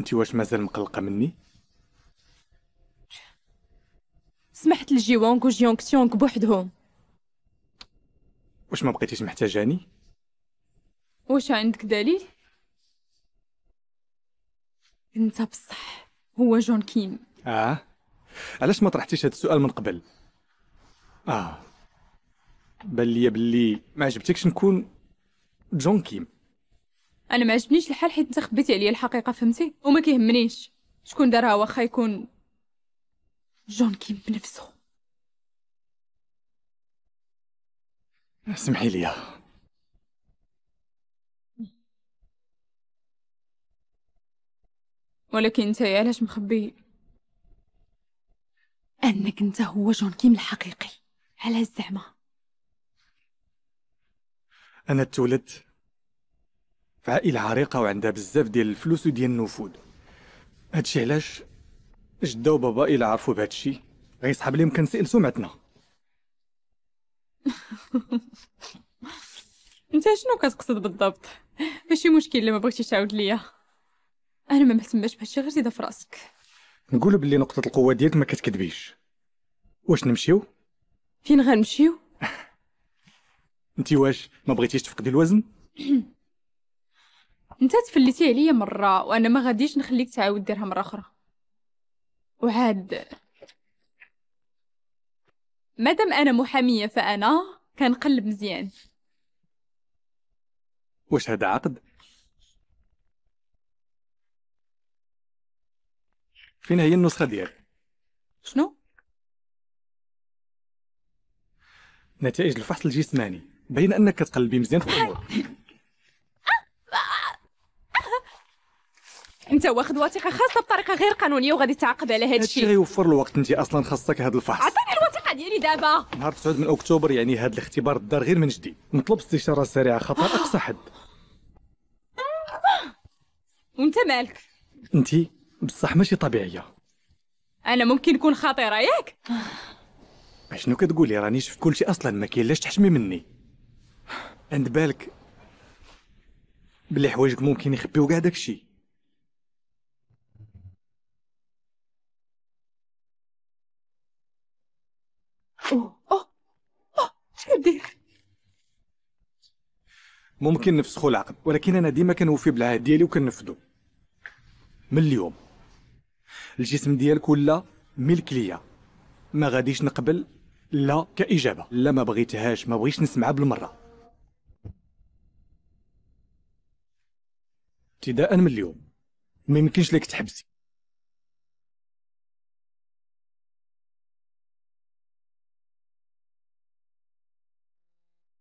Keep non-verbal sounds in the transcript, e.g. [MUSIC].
انت واش مازال مقلقه مني سمحت لجيوانغ وجيونغ بوحدهم واش ما بقيتيش محتاجاني واش عندك دليل انت بصح هو جون كيم اه علاش ما طرحتيش هذا السؤال من قبل اه بان ليا بلي ما عجبتكش نكون جون كيم انا ما عجبنيش الحال حيت تخبيتي خبيتي عليا الحقيقه فهمتي وما كيهمنيش شكون دارها واخا يكون جون كيم بنفسه سمحي لي ولكن انت علاش مخبي انك انت هو جون كيم الحقيقي على الزعمه انا تولدت عائله عريقه وعندها بزاف ديال الفلوس وديال النفوذ هادشي علاش جدا وبابا الا عرفوا بهادشي غيصحاب لهم كنسال سمعتنا [LAUGHS] انت شنو كتقصد بالضبط ماشي مشكل الا ما بغيتيش تعاود ليا انا ما مهتماش بهادشي غير زيده في راسك نقول بلي نقطه القوه ديالك ما كتكذبيش واش نمشيو فين غنمشيو [LAUGHS] انت واش ما بغيتيش تفقدي الوزن [CLEARS THROAT] انت تفلتي عليا مره وانا ما غاديش نخليك تعاود ديرها مره اخرى وعاد مادام انا محاميه فانا كنقلب مزيان واش هذا عقد فين هي النسخه ديالك شنو نتائج الفحص الجسماني باين انك كتقلبي مزيان في الامور [LAUGHS] انت واخد وثيقه خاصه بطريقه غير قانونيه وغادي تعاقب على هذا الشيء يوفر الوقت انت اصلا خاصك هذا الفحص عطيني الوثيقه ديالي دابا نهار 9 من اكتوبر يعني هذا الاختبار دار غير من جديد نطلب استشاره سريعه خطر اقصى حد وانت مالك انت بصح ماشي طبيعيه انا ممكن نكون خطيره ياك شنو كتقولي راني شفت كلشي اصلا ما كاين لاش تحشمي مني عند بالك بلي حوايجك ممكن يخبيو كاع داكشي أوه. أوه. ممكن نفسخوا العقد ولكن انا ديما كنوفي بالعهد ديالي وكنفذو من اليوم الجسم ديالك ولا ملك ليا ما غاديش نقبل لا كاجابه لا ما بغيتهاش ما بغيتش نسمعها بالمره ابتداء من اليوم ما يمكنش لك تحبسي